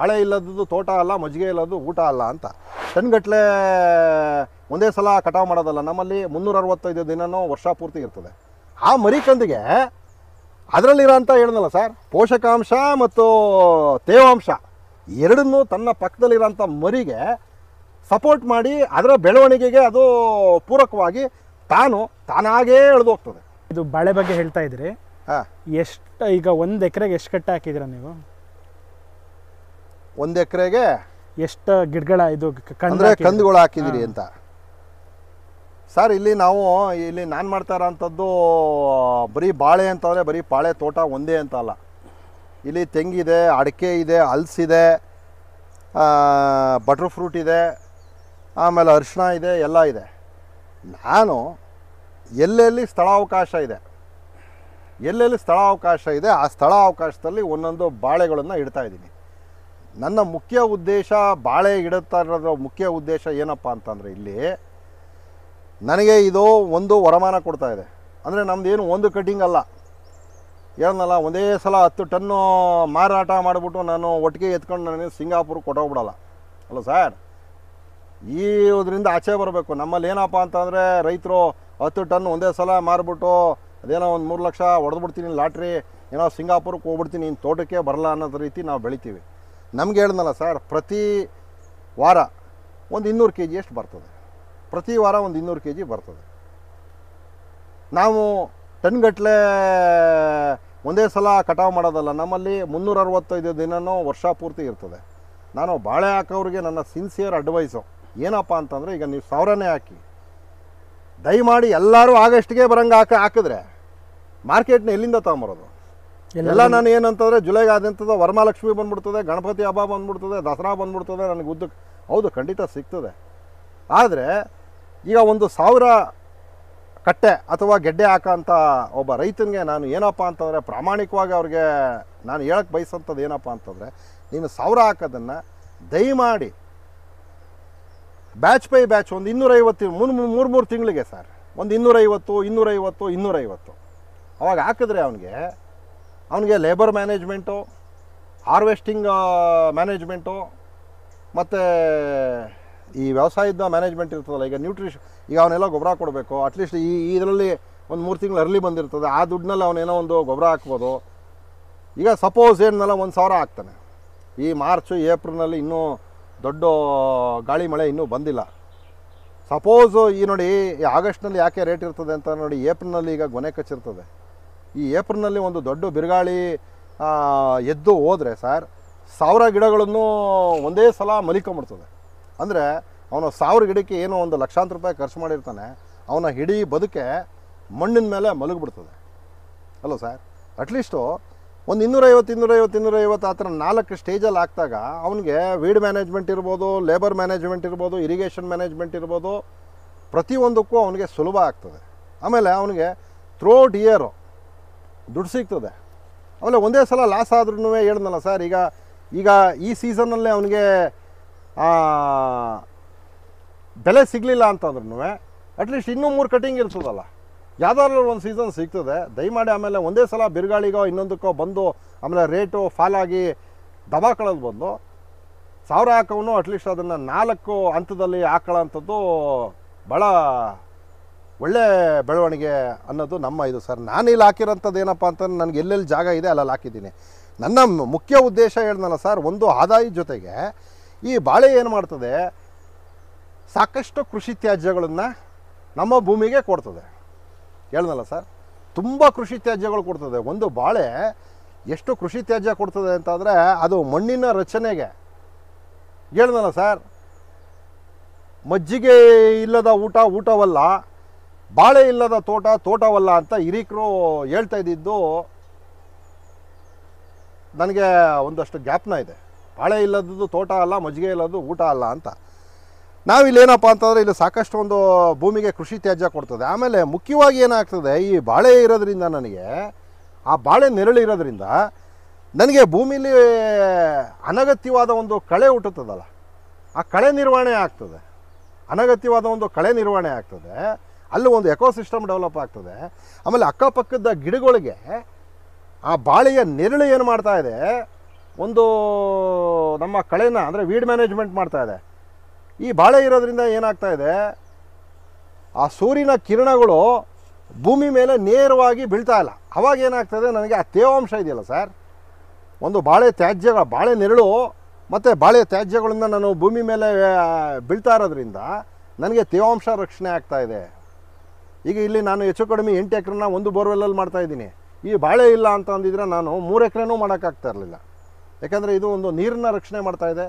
ಹಳೆ ಇಲ್ಲದ್ದು ತೋಟ ಅಲ್ಲ ಮಜ್ಜಿಗೆ ಇಲ್ಲದ್ದು ಊಟ ಅಲ್ಲ ಅಂತ ಟನ್ಗಟ್ಟಲೆ ಒಂದೇ ಸಲ ಕಟಾವು ಮಾಡೋದಲ್ಲ ನಮ್ಮಲ್ಲಿ ಮುನ್ನೂರ ಅರವತ್ತೈದು ದಿನವೂ ವರ್ಷ ಪೂರ್ತಿ ಇರ್ತದೆ ಆ ಮರಿಕಂದಿಗೆ ಅದರಲ್ಲಿರೋ ಅಂತ ಹೇಳ್ದಲ್ಲ ಸರ್ ಪೋಷಕಾಂಶ ಮತ್ತು ತೇವಾಂಶ ಎರಡನ್ನೂ ತನ್ನ ಪಕ್ಕದಲ್ಲಿರೋಂಥ ಮರಿಗೆ ಸಪೋರ್ಟ್ ಮಾಡಿ ಅದರ ಬೆಳವಣಿಗೆಗೆ ಅದು ಪೂರಕವಾಗಿ ತಾನು ತಾನಾಗೇ ಎಳೆದು ಹೋಗ್ತದೆ ಇದು ಬಾಳೆ ಬಗ್ಗೆ ಹೇಳ್ತಾ ಇದ್ರಿ ಎಷ್ಟು ಈಗ ಒಂದು ಎಕರೆಗೆ ಎಷ್ಟು ಕಟ್ಟೆ ಹಾಕಿದಿರ ನೀವು ಒಂದು ಎಕರೆಗೆ ಎಷ್ಟು ಗಿಡಗಳ ಇದು ಅಂದರೆ ಕಂದುಗಳು ಹಾಕಿದಿರಿ ಅಂತ ಸರ್ ಇಲ್ಲಿ ನಾವು ಇಲ್ಲಿ ನಾನು ಮಾಡ್ತಾ ಇರೋಂಥದ್ದು ಬರೀ ಬಾಳೆ ಅಂತಂದರೆ ಬರೀ ಬಾಳೆ ತೋಟ ಒಂದೇ ಅಂತ ಅಲ್ಲ ಇಲ್ಲಿ ತೆಂಗಿದೆ ಅಡಿಕೆ ಇದೆ ಹಲ್ಸಿದೆ ಬಟರ್ ಫ್ರೂಟ್ ಇದೆ ಆಮೇಲೆ ಅರಿಶಿಣ ಇದೆ ಎಲ್ಲ ಇದೆ ನಾನು ಎಲ್ಲೆಲ್ಲಿ ಸ್ಥಳಾವಕಾಶ ಇದೆ ಎಲ್ಲೆಲ್ಲಿ ಸ್ಥಳಾವಕಾಶ ಇದೆ ಆ ಸ್ಥಳಾವಕಾಶದಲ್ಲಿ ಒಂದೊಂದು ಬಾಳೆಗಳನ್ನು ಇಡ್ತಾ ಇದ್ದೀನಿ ನನ್ನ ಮುಖ್ಯ ಉದ್ದೇಶ ಬಾಳೆ ಇಡುತ್ತಾ ಇರೋದ್ರ ಮುಖ್ಯ ಉದ್ದೇಶ ಏನಪ್ಪ ಅಂತಂದರೆ ಇಲ್ಲಿ ನನಗೆ ಇದು ಒಂದು ವರಮಾನ ಕೊಡ್ತಾ ಇದೆ ಅಂದರೆ ನಮ್ಮದೇನು ಒಂದು ಕಟಿಂಗ್ ಅಲ್ಲ ಏನಲ್ಲ ಒಂದೇ ಸಲ ಹತ್ತು ಟನ್ನು ಮಾರಾಟ ಮಾಡಿಬಿಟ್ಟು ನಾನು ಒಟ್ಟಿಗೆ ಎತ್ಕೊಂಡು ನನಗೆ ಸಿಂಗಾಪುರ್ ಕೊಟ್ಟೋಗ್ಬಿಡಲ್ಲ ಅಲ್ಲ ಸರ್ ಈ ಇದರಿಂದ ಆಚೆ ಬರಬೇಕು ನಮ್ಮಲ್ಲಿ ಏನಪ್ಪ ಅಂತಂದರೆ ರೈತರು ಹತ್ತು ಟನ್ ಒಂದೇ ಸಲ ಮಾರಿಬಿಟ್ಟು ಅದೇನೋ ಒಂದು ಮೂರು ಲಕ್ಷ ಹೊಡೆದ್ಬಿಡ್ತೀನಿ ಲಾಟ್ರಿ ಏನೋ ಸಿಂಗಾಪುರಕ್ಕೆ ಹೋಗ್ಬಿಡ್ತೀನಿ ಇನ್ನು ತೋಟಕ್ಕೆ ಬರಲ್ಲ ಅನ್ನೋದು ರೀತಿ ನಾವು ಬೆಳಿತೀವಿ ನಮ್ಗೆ ಹೇಳ್ದಲ್ಲ ಸರ್ ಪ್ರತಿ ವಾರ ಒಂದು ಇನ್ನೂರು ಕೆ ಜಿಯಷ್ಟು ಬರ್ತದೆ ಪ್ರತಿ ವಾರ ಒಂದು ಇನ್ನೂರು ಕೆ ಜಿ ಬರ್ತದೆ ನಾವು ಟನ್ಗಟ್ಟಲೆ ಒಂದೇ ಸಲ ಕಟಾವು ಮಾಡೋದಲ್ಲ ನಮ್ಮಲ್ಲಿ ಮುನ್ನೂರ ಅರವತ್ತೈದು ದಿನವೂ ವರ್ಷ ಪೂರ್ತಿ ಇರ್ತದೆ ನಾನು ಬಾಳೆ ಹಾಕೋರಿಗೆ ನನ್ನ ಸಿನ್ಸಿಯರ್ ಅಡ್ವೈಸು ಏನಪ್ಪ ಅಂತಂದರೆ ಈಗ ನೀವು ಸಾವಿರನೇ ಹಾಕಿ ದಯಮಾಡಿ ಎಲ್ಲರೂ ಆಗಸ್ಟ್ಗೆ ಬರಂಗೆ ಹಾಕ ಹಾಕಿದ್ರೆ ಮಾರ್ಕೆಟ್ನ ಎಲ್ಲಿಂದ ತೊಗೊಂಬರೋದು ಎಲ್ಲ ನಾನು ಏನಂತಂದ್ರೆ ಜುಲೈಗೆ ಆದಂಥದ್ದು ವರಮಾಲಕ್ಷ್ಮಿ ಬಂದ್ಬಿಡ್ತದೆ ಗಣಪತಿ ಹಬ್ಬ ಬಂದ್ಬಿಡ್ತದೆ ದಸರಾ ಬಂದ್ಬಿಡ್ತದೆ ನನಗೆ ಉದ್ದಕ್ಕೆ ಹೌದು ಖಂಡಿತ ಸಿಗ್ತದೆ ಆದರೆ ಈಗ ಒಂದು ಸಾವಿರ ಕಟ್ಟೆ ಅಥವಾ ಗೆಡ್ಡೆ ಹಾಕೋಂಥ ಒಬ್ಬ ರೈತನಿಗೆ ನಾನು ಏನಪ್ಪ ಅಂತಂದರೆ ಪ್ರಾಮಾಣಿಕವಾಗಿ ಅವ್ರಿಗೆ ನಾನು ಹೇಳಕ್ಕೆ ಬಯಸೋಂಥದ್ದು ಏನಪ್ಪ ಅಂತಂದರೆ ನೀನು ಸಾವಿರ ಹಾಕೋದನ್ನು ದಯಮಾಡಿ ಬ್ಯಾಚ್ ಬೈ ಬ್ಯಾಚ್ ಒಂದು ಇನ್ನೂರೈವತ್ತು ಮೂರು ಮೂರು ಮೂರು ತಿಂಗಳಿಗೆ ಸರ್ ಒಂದು ಇನ್ನೂರೈವತ್ತು ಇನ್ನೂರೈವತ್ತು ಇನ್ನೂರೈವತ್ತು ಅವಾಗ ಹಾಕಿದ್ರೆ ಅವನಿಗೆ ಅವನಿಗೆ ಲೇಬರ್ ಮ್ಯಾನೇಜ್ಮೆಂಟು ಹಾರ್ವೆಸ್ಟಿಂಗ್ ಮ್ಯಾನೇಜ್ಮೆಂಟು ಮತ್ತು ಈ ವ್ಯವಸಾಯದ ಮ್ಯಾನೇಜ್ಮೆಂಟ್ ಇರ್ತದಲ್ಲ ಈಗ ನ್ಯೂಟ್ರಿಷ್ ಈಗ ಅವನ್ನೆಲ್ಲ ಗೊಬ್ಬರ ಕೊಡಬೇಕು ಅಟ್ಲೀಸ್ಟ್ ಈ ಇದರಲ್ಲಿ ಒಂದು ಮೂರು ತಿಂಗಳು ಅರ್ಲಿ ಬಂದಿರ್ತದೆ ಆ ದುಡ್ಡಿನಲ್ಲಿ ಅವನೇನೋ ಒಂದು ಗೊಬ್ಬರ ಹಾಕ್ಬೋದು ಈಗ ಸಪೋಸ್ ಏನಲ್ಲ ಒಂದು ಸಾವಿರ ಹಾಕ್ತಾನೆ ಈ ಮಾರ್ಚು ಏಪ್ರಿಲ್ನಲ್ಲಿ ಇನ್ನೂ ದೊಡ್ಡ ಗಾಳಿ ಮಳೆ ಇನ್ನೂ ಬಂದಿಲ್ಲ ಸಪೋಸು ಈ ನೋಡಿ ಆಗಸ್ಟ್ನಲ್ಲಿ ಯಾಕೆ ರೇಟ್ ಇರ್ತದೆ ಅಂತ ನೋಡಿ ಏಪ್ರಿಲ್ನಲ್ಲಿ ಈಗ ಗೊನೆ ಕಚ್ಚಿರ್ತದೆ ಈ ಏಪ್ರಿಲ್ನಲ್ಲಿ ಒಂದು ದೊಡ್ಡ ಬಿರುಗಾಳಿ ಎದ್ದು ಹೋದರೆ ಸರ್ ಸಾವಿರ ಗಿಡಗಳನ್ನು ಒಂದೇ ಸಲ ಮಲಿಕೊಂಬಿಡ್ತದೆ ಅಂದರೆ ಅವನು ಸಾವಿರ ಗಿಡಕ್ಕೆ ಏನೋ ಒಂದು ಲಕ್ಷಾಂತರ ರೂಪಾಯಿ ಖರ್ಚು ಮಾಡಿರ್ತಾನೆ ಅವನ ಹಿಡೀ ಬದುಕೆ ಮಣ್ಣಿನ ಮೇಲೆ ಮಲಗಿಬಿಡ್ತದೆ ಅಲ್ಲ ಸರ್ ಅಟ್ಲೀಸ್ಟು ಒಂದು ಇನ್ನೂರೈವತ್ತು ಇನ್ನೂರೈವತ್ತು ಇನ್ನೂರೈವತ್ತು ಆ ಥರ ನಾಲ್ಕು ಸ್ಟೇಜಲ್ಲಿ ಹಾಕಿದಾಗ ಅವನಿಗೆ ವೀಡ್ ಮ್ಯಾನೇಜ್ಮೆಂಟ್ ಇರ್ಬೋದು ಲೇಬರ್ ಮ್ಯಾನೇಜ್ಮೆಂಟ್ ಇರ್ಬೋದು ಇರಿಗೇಷನ್ ಮ್ಯಾನೇಜ್ಮೆಂಟ್ ಇರ್ಬೋದು ಪ್ರತಿಯೊಂದಕ್ಕೂ ಅವನಿಗೆ ಸುಲಭ ಆಗ್ತದೆ ಆಮೇಲೆ ಅವನಿಗೆ ಥ್ರೂಔಟ್ ಇಯರು ದುಡ್ಡು ಸಿಗ್ತದೆ ಆಮೇಲೆ ಒಂದೇ ಸಲ ಲಾಸ್ ಆದ್ರೂ ಹೇಳ್ದಲ್ಲ ಸರ್ ಈಗ ಈಗ ಈ ಸೀಸನ್ನಲ್ಲೇ ಅವನಿಗೆ ಬೆಲೆ ಸಿಗಲಿಲ್ಲ ಅಂತಂದ್ರೂ ಅಟ್ಲೀಸ್ಟ್ ಇನ್ನೂ ಮೂರು ಕಟಿಂಗ್ ಇರ್ತದಲ್ಲ ಯಾವ್ದಾದ್ರೂ ಒಂದು ಸೀಸನ್ ಸಿಗ್ತದೆ ದಯಮಾಡಿ ಆಮೇಲೆ ಒಂದೇ ಸಲ ಬಿರುಗಾಳಿಗೋ ಇನ್ನೊಂದಕ್ಕೋ ಬಂದು ಆಮೇಲೆ ರೇಟು ಫಾಲಾಗಿ ದಬಾಕಳದು ಬಂದು ಸಾವಿರ ಹಾಕೋನು ಅಟ್ಲೀಸ್ಟ್ ಅದನ್ನು ನಾಲ್ಕು ಹಂತದಲ್ಲಿ ಹಾಕೊಳ್ಳೋ ಅಂಥದ್ದು ಭಾಳ ಒಳ್ಳೆ ಬೆಳವಣಿಗೆ ಅನ್ನೋದು ನಮ್ಮ ಇದು ಸರ್ ನಾನು ಇಲ್ಲಿ ಹಾಕಿರೋಂಥದ್ದು ಏನಪ್ಪ ಅಂತಂದ್ರೆ ನನಗೆ ಎಲ್ಲೆಲ್ಲಿ ಜಾಗ ಇದೆ ಅಲ್ಲಲ್ಲಿ ಹಾಕಿದ್ದೀನಿ ನನ್ನ ಮುಖ್ಯ ಉದ್ದೇಶ ಹೇಳ್ದಲ್ಲ ಸರ್ ಒಂದು ಆದಾಯ ಜೊತೆಗೆ ಈ ಬಾಳೆ ಏನು ಮಾಡ್ತದೆ ಸಾಕಷ್ಟು ಕೃಷಿ ತ್ಯಾಜ್ಯಗಳನ್ನು ನಮ್ಮ ಭೂಮಿಗೆ ಕೊಡ್ತದೆ ಹೇಳ್ದಲ್ಲ ಸರ್ ತುಂಬ ಕೃಷಿ ತ್ಯಾಜ್ಯಗಳು ಕೊಡ್ತದೆ ಒಂದು ಬಾಳೆ ಎಷ್ಟು ಕೃಷಿ ತ್ಯಾಜ್ಯ ಕೊಡ್ತದೆ ಅಂತಂದರೆ ಅದು ಮಣ್ಣಿನ ರಚನೆಗೆ ಹೇಳ್ದಲ್ಲ ಸರ್ ಮಜ್ಜಿಗೆ ಇಲ್ಲದ ಊಟ ಊಟವಲ್ಲ ಬಾಳೆ ಇಲ್ಲದ ತೋಟ ತೋಟವಲ್ಲ ಅಂತ ಹಿರೀಕರು ಹೇಳ್ತಾ ಇದ್ದಿದ್ದು ನನಗೆ ಒಂದಷ್ಟು ಗ್ಯಾಪ್ನ ಇದೆ ಬಾಳೆ ಇಲ್ಲದದ್ದು ತೋಟ ಅಲ್ಲ ಮಜ್ಜಿಗೆ ಇಲ್ಲದ್ದು ಊಟ ಅಲ್ಲ ಅಂತ ಏನಪ್ಪ ಅಂತಂದರೆ ಇಲ್ಲಿ ಸಾಕಷ್ಟು ಒಂದು ಭೂಮಿಗೆ ಕೃಷಿ ತ್ಯಾಜ್ಯ ಕೊಡ್ತದೆ ಆಮೇಲೆ ಮುಖ್ಯವಾಗಿ ಏನಾಗ್ತದೆ ಈ ಬಾಳೆ ಇರೋದ್ರಿಂದ ನನಗೆ ಆ ಬಾಳೆ ನೆರಳು ಇರೋದ್ರಿಂದ ನನಗೆ ಭೂಮಿಲಿ ಅನಗತ್ಯವಾದ ಒಂದು ಕಳೆ ಹುಟ್ಟುತ್ತದಲ್ಲ ಆ ಕಳೆ ನಿರ್ವಹಣೆ ಆಗ್ತದೆ ಅನಗತ್ಯವಾದ ಒಂದು ಕಳೆ ನಿರ್ವಹಣೆ ಆಗ್ತದೆ ಅಲ್ಲೂ ಒಂದು ಎಕೋ ಸಿಸ್ಟಮ್ ಡೆವಲಪ್ ಆಗ್ತದೆ ಆಮೇಲೆ ಅಕ್ಕಪಕ್ಕದ ಗಿಡಗಳಿಗೆ ಆ ಬಾಳೆಯ ನೆರಳು ಏನು ಮಾಡ್ತಾ ಇದೆ ಒಂದು ನಮ್ಮ ಕಳೆನ ಅಂದರೆ ವೀಡ್ ಮ್ಯಾನೇಜ್ಮೆಂಟ್ ಮಾಡ್ತಾ ಇದೆ ಈ ಬಾಳೆ ಇರೋದ್ರಿಂದ ಏನಾಗ್ತಾ ಇದೆ ಆ ಸೂರ್ಯನ ಕಿರಣಗಳು ಭೂಮಿ ಮೇಲೆ ನೇರವಾಗಿ ಬೀಳ್ತಾ ಇಲ್ಲ ಅವಾಗ ಏನಾಗ್ತದೆ ನನಗೆ ಆ ತೇವಾಂಶ ಇದೆಯಲ್ಲ ಸರ್ ಒಂದು ಬಾಳೆ ತ್ಯಾಜ್ಯ ಬಾಳೆ ನೆರಳು ಮತ್ತು ಬಾಳೆ ತ್ಯಾಜ್ಯಗಳಿಂದ ನಾನು ಭೂಮಿ ಮೇಲೆ ಬೀಳ್ತಾ ಇರೋದ್ರಿಂದ ನನಗೆ ತೇವಾಂಶ ರಕ್ಷಣೆ ಆಗ್ತಾ ಇದೆ ಈಗ ಇಲ್ಲಿ ನಾನು ಹೆಚ್ಚು ಕಡಿಮೆ ಎಂಟು ಎಕರೆನ ಒಂದು ಬೋರ್ವೆಲ್ಲಲ್ಲಿ ಇದ್ದೀನಿ ಈ ಬಾಳೆ ಇಲ್ಲ ಅಂತ ಅಂದಿದ್ರೆ ನಾನು ಮೂರು ಎಕರೆನೂ ಮಾಡೋಕ್ಕಾಗ್ತಾ ಇರಲಿಲ್ಲ ಯಾಕಂದರೆ ಇದು ಒಂದು ನೀರನ್ನ ರಕ್ಷಣೆ ಮಾಡ್ತಾಯಿದೆ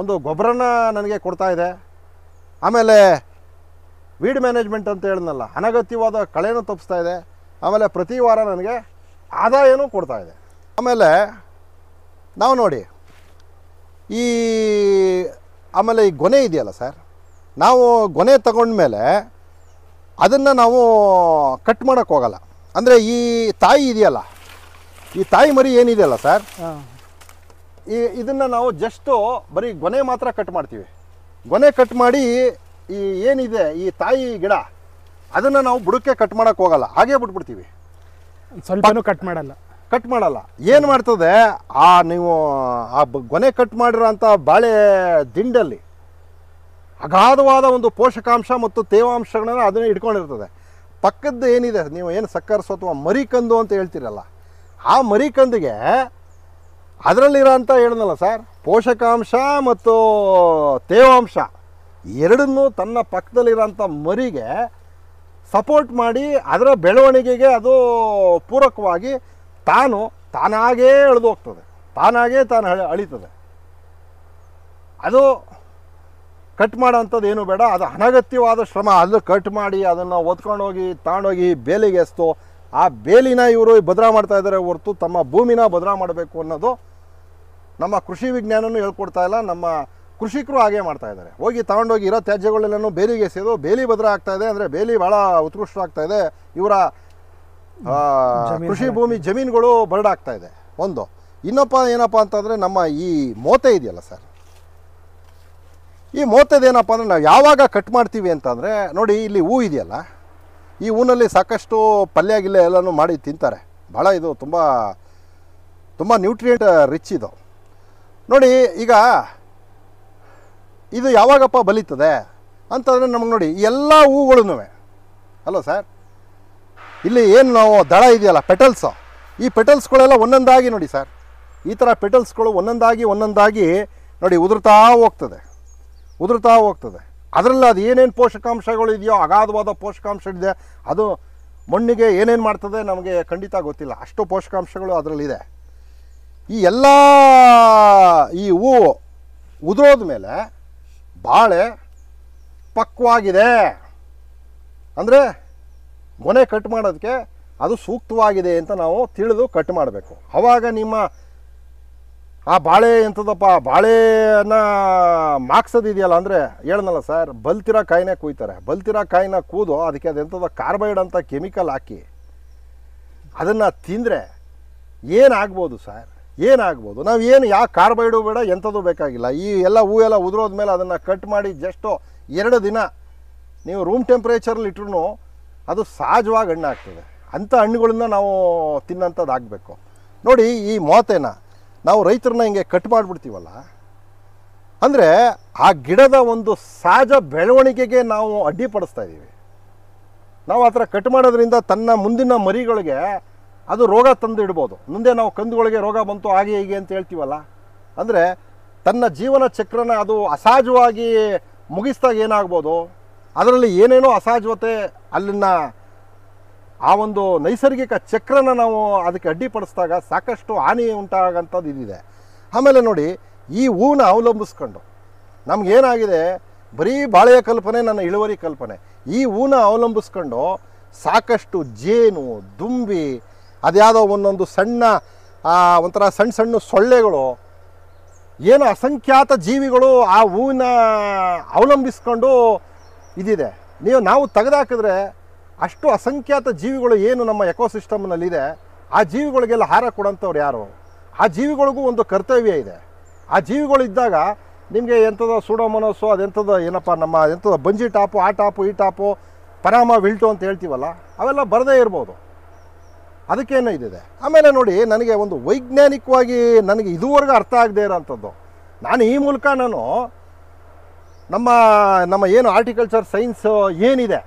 ಒಂದು ಗೊಬ್ಬರನ ನನಗೆ ಕೊಡ್ತಾ ಇದೆ ಆಮೇಲೆ ವೀಡ್ ಮ್ಯಾನೇಜ್ಮೆಂಟ್ ಅಂತ ಹೇಳಿದ್ನಲ್ಲ ಅನಗತ್ಯವಾದ ಕಳೆನೂ ತಪ್ಪಿಸ್ತಾ ಇದೆ ಆಮೇಲೆ ಪ್ರತಿ ವಾರ ನನಗೆ ಆದಾಯನೂ ಕೊಡ್ತಾ ಇದೆ ಆಮೇಲೆ ನಾವು ನೋಡಿ ಈ ಆಮೇಲೆ ಈ ಗೊನೆ ಇದೆಯಲ್ಲ ಸರ್ ನಾವು ಗೊನೆ ತಗೊಂಡ್ಮೇಲೆ ಅದನ್ನು ನಾವು ಕಟ್ ಮಾಡೋಕ್ಕೆ ಹೋಗಲ್ಲ ಅಂದರೆ ಈ ತಾಯಿ ಇದೆಯಲ್ಲ ಈ ತಾಯಿ ಮರಿ ಏನಿದೆಯಲ್ಲ ಸರ್ ಈ ಇದನ್ನು ನಾವು ಜಸ್ಟು ಬರೀ ಗೊನೆ ಮಾತ್ರ ಕಟ್ ಮಾಡ್ತೀವಿ ಗೊನೆ ಕಟ್ ಮಾಡಿ ಈ ಏನಿದೆ ಈ ತಾಯಿ ಗಿಡ ಅದನ್ನು ನಾವು ಬುಡಕ್ಕೆ ಕಟ್ ಮಾಡೋಕ್ಕೆ ಹೋಗಲ್ಲ ಹಾಗೇ ಬಿಟ್ಬಿಡ್ತೀವಿ ಸ್ವಲ್ಪ ಕಟ್ ಮಾಡಲ್ಲ ಕಟ್ ಮಾಡಲ್ಲ ಏನು ಮಾಡ್ತದೆ ಆ ನೀವು ಆ ಗೊನೆ ಕಟ್ ಮಾಡಿರೋ ಅಂಥ ಬಾಳೆ ದಿಂಡಲ್ಲಿ ಅಗಾಧವಾದ ಒಂದು ಪೋಷಕಾಂಶ ಮತ್ತು ತೇವಾಂಶಗಳನ್ನ ಅದನ್ನೇ ಇಟ್ಕೊಂಡಿರ್ತದೆ ಪಕ್ಕದ್ದು ಏನಿದೆ ನೀವು ಏನು ಸೊ ಅಥವಾ ಮರಿಕಂದು ಅಂತ ಹೇಳ್ತೀರಲ್ಲ ಆ ಮರಿಕಂದಿಗೆ ಅದರಲ್ಲಿರೋ ಅಂತ ಹೇಳಿದ್ನಲ್ಲ ಸರ್ ಪೋಷಕಾಂಶ ಮತ್ತು ತೇವಾಂಶ ಎರಡನ್ನೂ ತನ್ನ ಪಕ್ಕದಲ್ಲಿರೋಂಥ ಮರಿಗೆ ಸಪೋರ್ಟ್ ಮಾಡಿ ಅದರ ಬೆಳವಣಿಗೆಗೆ ಅದು ಪೂರಕವಾಗಿ ತಾನು ತಾನಾಗೇ ಹೋಗ್ತದೆ ತಾನಾಗೇ ತಾನು ಅಳಿತದೆ ಅದು ಕಟ್ ಮಾಡೋಂಥದ್ದು ಏನು ಬೇಡ ಅದು ಅನಗತ್ಯವಾದ ಶ್ರಮ ಅದು ಕಟ್ ಮಾಡಿ ಅದನ್ನು ಒತ್ಕೊಂಡೋಗಿ ತಗೊಂಡೋಗಿ ಬೇಲಿಗೆ ಎಸ್ತು ಆ ಬೇಲಿನ ಇವರು ಭದ್ರಾ ಮಾಡ್ತಾ ಇದ್ದಾರೆ ಹೊರತು ತಮ್ಮ ಭೂಮಿನ ಭದ್ರಾ ಮಾಡಬೇಕು ಅನ್ನೋದು ನಮ್ಮ ಕೃಷಿ ವಿಜ್ಞಾನನೂ ಹೇಳ್ಕೊಡ್ತಾ ಇಲ್ಲ ನಮ್ಮ ಕೃಷಿಕರು ಹಾಗೆ ಮಾಡ್ತಾ ಇದ್ದಾರೆ ಹೋಗಿ ತಗೊಂಡೋಗಿ ಇರೋ ತ್ಯಾಜ್ಯಗಳೆಲ್ಲನೂ ಬೇಲಿಗೆ ಎಸೆಯೋದು ಬೇಲಿ ಭದ್ರ ಆಗ್ತಾ ಇದೆ ಅಂದರೆ ಬೇಲಿ ಭಾಳ ಉತ್ಕೃಷ್ಟ ಆಗ್ತಾ ಇದೆ ಇವರ ಕೃಷಿ ಭೂಮಿ ಜಮೀನುಗಳು ಬರಡಾಗ್ತಾ ಇದೆ ಒಂದು ಇನ್ನೊಪ್ಪ ಏನಪ್ಪ ಅಂತಂದರೆ ನಮ್ಮ ಈ ಮೋತೆ ಇದೆಯಲ್ಲ ಸರ್ ಈ ಮೋತದ ಏನಪ್ಪ ಅಂದರೆ ನಾವು ಯಾವಾಗ ಕಟ್ ಮಾಡ್ತೀವಿ ಅಂತಂದರೆ ನೋಡಿ ಇಲ್ಲಿ ಹೂ ಇದೆಯಲ್ಲ ಈ ಹೂನಲ್ಲಿ ಸಾಕಷ್ಟು ಪಲ್ಯ ಗಿಲ್ಲೆ ಎಲ್ಲನೂ ಮಾಡಿ ತಿಂತಾರೆ ಭಾಳ ಇದು ತುಂಬ ತುಂಬ ನ್ಯೂಟ್ರಿಯೆಂಟ್ ರಿಚ್ ಇದು ನೋಡಿ ಈಗ ಇದು ಯಾವಾಗಪ್ಪ ಬಲಿತದೆ ಅಂತಂದರೆ ನಮಗೆ ನೋಡಿ ಎಲ್ಲ ಹೂಗಳೂ ಹಲೋ ಸರ್ ಇಲ್ಲಿ ಏನು ನಾವು ದಳ ಇದೆಯಲ್ಲ ಪೆಟಲ್ಸು ಈ ಪೆಟಲ್ಸ್ಗಳೆಲ್ಲ ಒಂದೊಂದಾಗಿ ನೋಡಿ ಸರ್ ಈ ಥರ ಪೆಟಲ್ಸ್ಗಳು ಒಂದೊಂದಾಗಿ ಒಂದೊಂದಾಗಿ ನೋಡಿ ಉದುರ್ತಾ ಹೋಗ್ತದೆ ಉದುರ್ತಾ ಹೋಗ್ತದೆ ಅದರಲ್ಲಿ ಅದು ಏನೇನು ಪೋಷಕಾಂಶಗಳು ಇದೆಯೋ ಅಗಾಧವಾದ ಪೋಷಕಾಂಶ ಇದೆ ಅದು ಮಣ್ಣಿಗೆ ಏನೇನು ಮಾಡ್ತದೆ ನಮಗೆ ಖಂಡಿತ ಗೊತ್ತಿಲ್ಲ ಅಷ್ಟು ಪೋಷಕಾಂಶಗಳು ಅದರಲ್ಲಿದೆ ಈ ಎಲ್ಲ ಈ ಹೂವು ಉದುರೋದ ಮೇಲೆ ಬಾಳೆ ಪಕ್ವಾಗಿದೆ ಅಂದರೆ ಮೊನೆ ಕಟ್ ಮಾಡೋದಕ್ಕೆ ಅದು ಸೂಕ್ತವಾಗಿದೆ ಅಂತ ನಾವು ತಿಳಿದು ಕಟ್ ಮಾಡಬೇಕು ಆವಾಗ ನಿಮ್ಮ ಆ ಬಾಳೆ ಎಂಥದಪ್ಪ ಬಾಳೆನ ಮಾಕ್ಸೋದಿದೆಯಲ್ಲ ಅಂದರೆ ಹೇಳ್ದಲ್ಲ ಸರ್ ಬಲ್ತಿರೋ ಕಾಯಿನೇ ಕುಯ್ತಾರೆ ಬಲ್ತಿರೋ ಕಾಯಿನ ಕೂದು ಅದಕ್ಕೆ ಅದೆಂಥದ್ದು ಕಾರ್ಬೈಡ್ ಅಂತ ಕೆಮಿಕಲ್ ಹಾಕಿ ಅದನ್ನು ತಿಂದರೆ ಏನಾಗ್ಬೋದು ಸರ್ ಏನಾಗ್ಬೋದು ನಾವು ಏನು ಯಾವ ಕಾರ್ಬೈಡು ಬೇಡ ಎಂಥದ್ದು ಬೇಕಾಗಿಲ್ಲ ಈ ಎಲ್ಲ ಹೂವೆಲ್ಲ ಮೇಲೆ ಅದನ್ನು ಕಟ್ ಮಾಡಿ ಜಸ್ಟು ಎರಡು ದಿನ ನೀವು ರೂಮ್ ಟೆಂಪ್ರೇಚರಲ್ಲಿ ಇಟ್ರೂ ಅದು ಸಹಜವಾಗಿ ಆಗ್ತದೆ ಅಂಥ ಹಣ್ಣುಗಳನ್ನ ನಾವು ತಿನ್ನೋಂಥದ್ದು ಆಗಬೇಕು ನೋಡಿ ಈ ಮೋತೆನ ನಾವು ರೈತರನ್ನ ಹಿಂಗೆ ಕಟ್ ಮಾಡಿಬಿಡ್ತೀವಲ್ಲ ಅಂದರೆ ಆ ಗಿಡದ ಒಂದು ಸಹಜ ಬೆಳವಣಿಗೆಗೆ ನಾವು ಅಡ್ಡಿಪಡಿಸ್ತಾ ಇದ್ದೀವಿ ನಾವು ಆ ಥರ ಕಟ್ ಮಾಡೋದ್ರಿಂದ ತನ್ನ ಮುಂದಿನ ಮರಿಗಳಿಗೆ ಅದು ರೋಗ ತಂದು ಇಡ್ಬೋದು ಮುಂದೆ ನಾವು ಕಂದುಗಳಿಗೆ ರೋಗ ಬಂತು ಹಾಗೆ ಹೀಗೆ ಅಂತ ಹೇಳ್ತೀವಲ್ಲ ಅಂದರೆ ತನ್ನ ಜೀವನ ಚಕ್ರನ ಅದು ಅಸಹಜವಾಗಿ ಮುಗಿಸ್ದಾಗ ಏನಾಗ್ಬೋದು ಅದರಲ್ಲಿ ಏನೇನೋ ಅಸಹಜತೆ ಅಲ್ಲಿನ ಆ ಒಂದು ನೈಸರ್ಗಿಕ ಚಕ್ರನ ನಾವು ಅದಕ್ಕೆ ಅಡ್ಡಿಪಡಿಸಿದಾಗ ಸಾಕಷ್ಟು ಹಾನಿ ಉಂಟಾಗಂಥದ್ದು ಇದಿದೆ ಆಮೇಲೆ ನೋಡಿ ಈ ಹೂವನ್ನ ಅವಲಂಬಿಸ್ಕೊಂಡು ನಮಗೇನಾಗಿದೆ ಬರೀ ಬಾಳೆಯ ಕಲ್ಪನೆ ನನ್ನ ಇಳುವರಿ ಕಲ್ಪನೆ ಈ ಹೂವನ್ನ ಅವಲಂಬಿಸ್ಕೊಂಡು ಸಾಕಷ್ಟು ಜೇನು ದುಂಬಿ ಅದ್ಯಾವುದೋ ಒಂದೊಂದು ಸಣ್ಣ ಒಂಥರ ಸಣ್ಣ ಸಣ್ಣ ಸೊಳ್ಳೆಗಳು ಏನು ಅಸಂಖ್ಯಾತ ಜೀವಿಗಳು ಆ ಹೂವಿನ ಅವಲಂಬಿಸ್ಕೊಂಡು ಇದಿದೆ ನೀವು ನಾವು ತೆಗೆದಾಕಿದ್ರೆ ಅಷ್ಟು ಅಸಂಖ್ಯಾತ ಜೀವಿಗಳು ಏನು ನಮ್ಮ ಎಕೋಸಿಸ್ಟಮ್ನಲ್ಲಿದೆ ಆ ಜೀವಿಗಳಿಗೆಲ್ಲ ಹಾರ ಕೊಡೋಂಥವ್ರು ಯಾರು ಆ ಜೀವಿಗಳಿಗೂ ಒಂದು ಕರ್ತವ್ಯ ಇದೆ ಆ ಜೀವಿಗಳಿದ್ದಾಗ ನಿಮಗೆ ಎಂಥದೋ ಮನಸ್ಸು ಅದೆಂಥದ್ದು ಏನಪ್ಪ ನಮ್ಮ ಎಂಥದ್ದು ಬಂಜಿ ಟಾಪು ಆ ಟಾಪು ಈ ಟಾಪು ಪರಾಮ ವಿಲ್ಟು ಅಂತ ಹೇಳ್ತೀವಲ್ಲ ಅವೆಲ್ಲ ಬರದೇ ಇರ್ಬೋದು ಅದಕ್ಕೇನು ಇದಿದೆ ಆಮೇಲೆ ನೋಡಿ ನನಗೆ ಒಂದು ವೈಜ್ಞಾನಿಕವಾಗಿ ನನಗೆ ಇದುವರೆಗೂ ಅರ್ಥ ಆಗದೇ ಇರೋಂಥದ್ದು ನಾನು ಈ ಮೂಲಕ ನಾನು ನಮ್ಮ ನಮ್ಮ ಏನು ಆರ್ಟಿಕಲ್ಚರ್ ಸೈನ್ಸ್ ಏನಿದೆ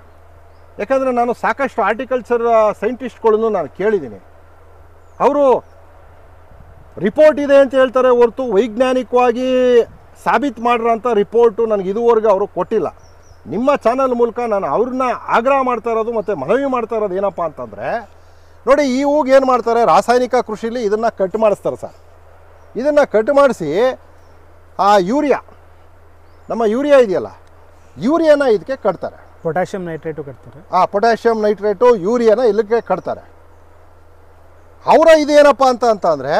ಯಾಕಂದರೆ ನಾನು ಸಾಕಷ್ಟು ಆರ್ಟಿಕಲ್ಚರ್ ಸೈಂಟಿಸ್ಟ್ಗಳನ್ನು ನಾನು ಕೇಳಿದ್ದೀನಿ ಅವರು ರಿಪೋರ್ಟ್ ಇದೆ ಅಂತ ಹೇಳ್ತಾರೆ ಹೊರತು ವೈಜ್ಞಾನಿಕವಾಗಿ ಸಾಬೀತು ಮಾಡಿರೋಂಥ ರಿಪೋರ್ಟು ನನಗೆ ಇದುವರೆಗೂ ಅವರು ಕೊಟ್ಟಿಲ್ಲ ನಿಮ್ಮ ಚಾನಲ್ ಮೂಲಕ ನಾನು ಅವ್ರನ್ನ ಆಗ್ರಹ ಮಾಡ್ತಾ ಇರೋದು ಮತ್ತು ಮನವಿ ಮಾಡ್ತಾ ಇರೋದು ಏನಪ್ಪ ಅಂತಂದರೆ ನೋಡಿ ಈ ಹೂಗೆ ಏನು ಮಾಡ್ತಾರೆ ರಾಸಾಯನಿಕ ಕೃಷಿಲಿ ಇದನ್ನು ಕಟ್ ಮಾಡಿಸ್ತಾರೆ ಸರ್ ಇದನ್ನು ಕಟ್ ಮಾಡಿಸಿ ಆ ಯೂರಿಯಾ ನಮ್ಮ ಯೂರಿಯಾ ಇದೆಯಲ್ಲ ಯೂರಿಯಾನ ಇದಕ್ಕೆ ಕಟ್ತಾರೆ ಪೊಟ್ಯಾಷಿಯಂ ನೈಟ್ರೇಟು ಕಟ್ತಾರೆ ಆ ಪೊಟ್ಯಾಷಿಯಂ ನೈಟ್ರೇಟು ಯೂರಿಯಾನ ಇಲ್ಲಿಗೆ ಕಟ್ತಾರೆ ಅವರ ಇದೇನಪ್ಪ ಅಂತ ಅಂತ ಅಂದರೆ